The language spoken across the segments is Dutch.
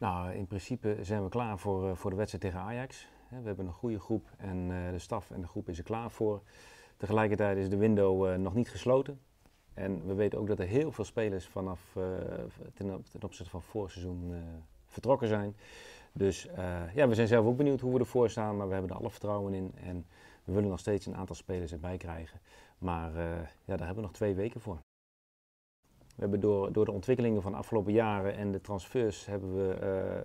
Nou, in principe zijn we klaar voor, eh, voor de wedstrijd tegen Ajax. We hebben een goede groep en eh, de staf en de groep is er klaar voor. Tegelijkertijd is de window eh, nog niet gesloten. En we weten ook dat er heel veel spelers vanaf ten, opzichte van voorseizoen voorseizoen vertrokken zijn. Dus ja, we zijn zelf ook benieuwd hoe we ervoor staan, maar we hebben er alle vertrouwen in. En we willen nog steeds een aantal spelers erbij krijgen. Maar ja, daar hebben we nog twee weken voor. We hebben door, door de ontwikkelingen van de afgelopen jaren en de transfers hebben we eh, eh,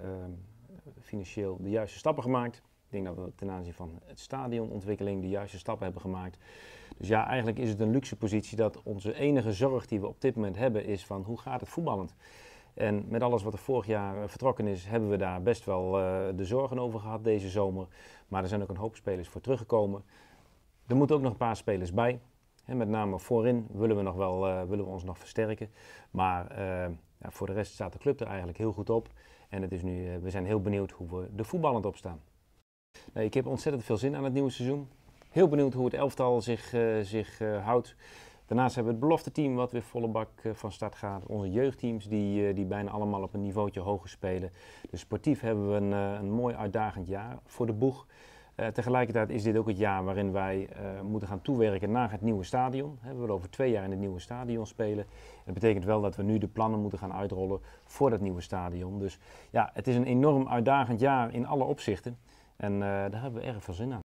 financieel de juiste stappen gemaakt. Ik denk dat we ten aanzien van het stadionontwikkeling de juiste stappen hebben gemaakt. Dus ja, eigenlijk is het een luxe positie dat onze enige zorg die we op dit moment hebben is van hoe gaat het voetballend? En met alles wat er vorig jaar eh, vertrokken is, hebben we daar best wel de zorgen over gehad deze zomer. Maar er zijn ook een hoop spelers voor teruggekomen. Er moeten ook nog een paar spelers bij. En met name voorin willen we, nog wel, eh, willen we ons nog versterken. Maar eh, ja, voor de rest staat de club er eigenlijk heel goed op. En het is nu, eh, we zijn heel benieuwd hoe we de voetballend opstaan. Nou, ik heb ontzettend veel zin aan het nieuwe seizoen. Heel benieuwd hoe het elftal zich, zich houdt. Daarnaast hebben we het belofte team wat weer volle bak van start gaat. Onze jeugdteams die, die bijna allemaal op een niveautje hoger spelen. Dus sportief hebben we een, een mooi uitdagend jaar voor de boeg. Eh, tegelijkertijd is dit ook het jaar waarin wij eh, moeten gaan toewerken naar het nieuwe stadion. He, we willen over twee jaar in het nieuwe stadion spelen. Dat betekent wel dat we nu de plannen moeten gaan uitrollen voor dat nieuwe stadion. Dus ja, het is een enorm uitdagend jaar in alle opzichten. En eh, daar hebben we erg veel zin aan.